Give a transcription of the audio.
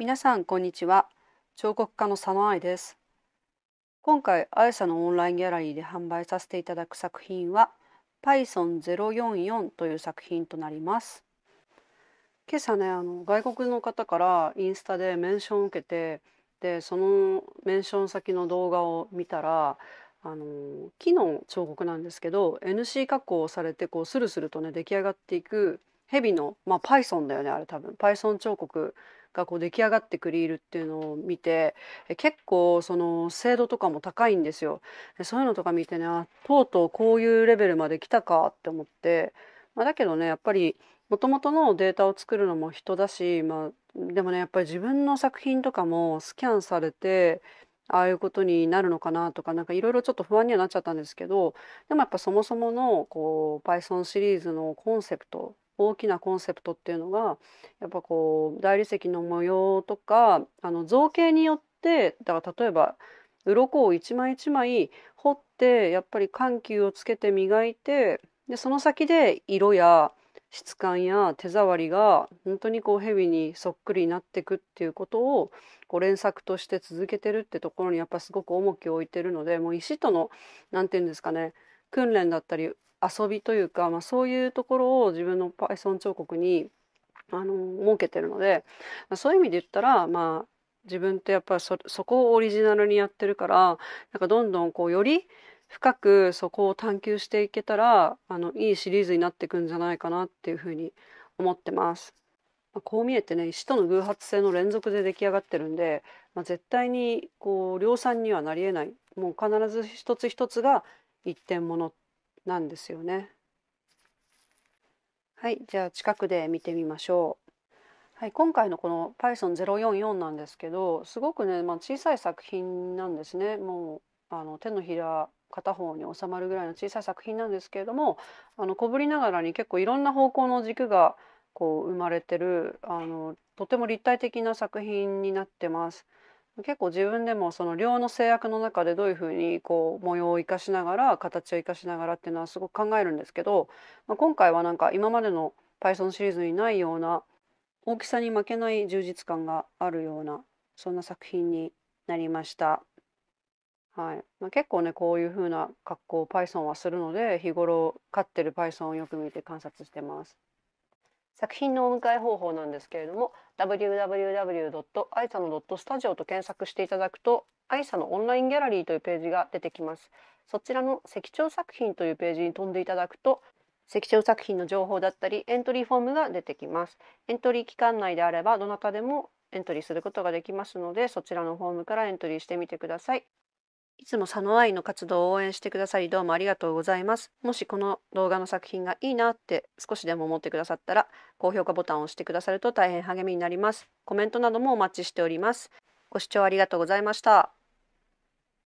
皆さん、こんにちは。彫刻家の佐野愛です。今回、あやさのオンラインギャラリーで販売させていただく作品は、Python044 という作品となります。今朝ね、あの外国の方からインスタでメンションを受けて、で、そのメンション先の動画を見たら、あの木の彫刻なんですけど NC 加工されてこうスルスルとね出来上がっていく蛇の、まあ、パイソンだよねあれ多分パイソン彫刻がこう出来上がってくるっていうのを見て結構その精度とかも高いんですよそういうのとか見てねとうとうこういうレベルまで来たかって思って、まあ、だけどねやっぱりもともとのデータを作るのも人だし、まあ、でもねやっぱり自分の作品とかもスキャンされてああいうことになるのかなとかなんかいろいろちょっと不安にはなっちゃったんですけどでもやっぱそもそものこう Python シリーズのコンセプト大きなコンセプトっていうのがやっぱこう大理石の模様とかあの造形によってだから例えば鱗を一枚一枚彫ってやっぱり緩急をつけて磨いてでその先で色や質感や手触りが本当にこうヘビにそっくりになっていくっていうことをこう連作として続けてるってところにやっぱすごく重きを置いてるのでもう石との何て言うんですかね訓練だったり遊びというか、まあ、そういうところを自分の Python 彫刻にあの設けてるので、まあ、そういう意味で言ったら、まあ、自分ってやっぱりそそこをオリジナルにやってるからなんかどんどんこうより深くそこを探求していけたらあのいいシリーズになっていくんじゃないかなっていうふうに思ってます。こう見えてね石との偶発性の連続で出来上がってるんで、まあ、絶対にこう量産にはなりえないもう必ず一つ一つが一点物っなんですよね。はい、じゃあ近くで見てみましょう。はい、今回のこの Python044 なんですけどすごくね、まあ、小さい作品なんですねもうあの手のひら片方に収まるぐらいの小さい作品なんですけれどもあの小ぶりながらに結構いろんな方向の軸がこう生まれてるあのとても立体的な作品になってます。結構自分でもその量の制約の中でどういうふうにこう模様を生かしながら形を生かしながらっていうのはすごく考えるんですけど、まあ、今回はなんか今までの Python シリーズにないような大きさに負けない充実感があるようなそんな作品になりました。はいまあ、結構ねこういう風な格好を Python はするので日頃飼ってる Python をよく見て観察してます。作品のお迎え方法なんですけれども www.aisa.studio と検索していただくと aisa のオンラインギャラリーというページが出てきますそちらの石彫作品というページに飛んでいただくと石彫作品の情報だったりエントリーフォームが出てきますエントリー期間内であればどなたでもエントリーすることができますのでそちらのフォームからエントリーしてみてくださいいつも佐野愛の活動を応援してくださりどうもありがとうございます。もしこの動画の作品がいいなって少しでも思ってくださったら、高評価ボタンを押してくださると大変励みになります。コメントなどもお待ちしております。ご視聴ありがとうございました。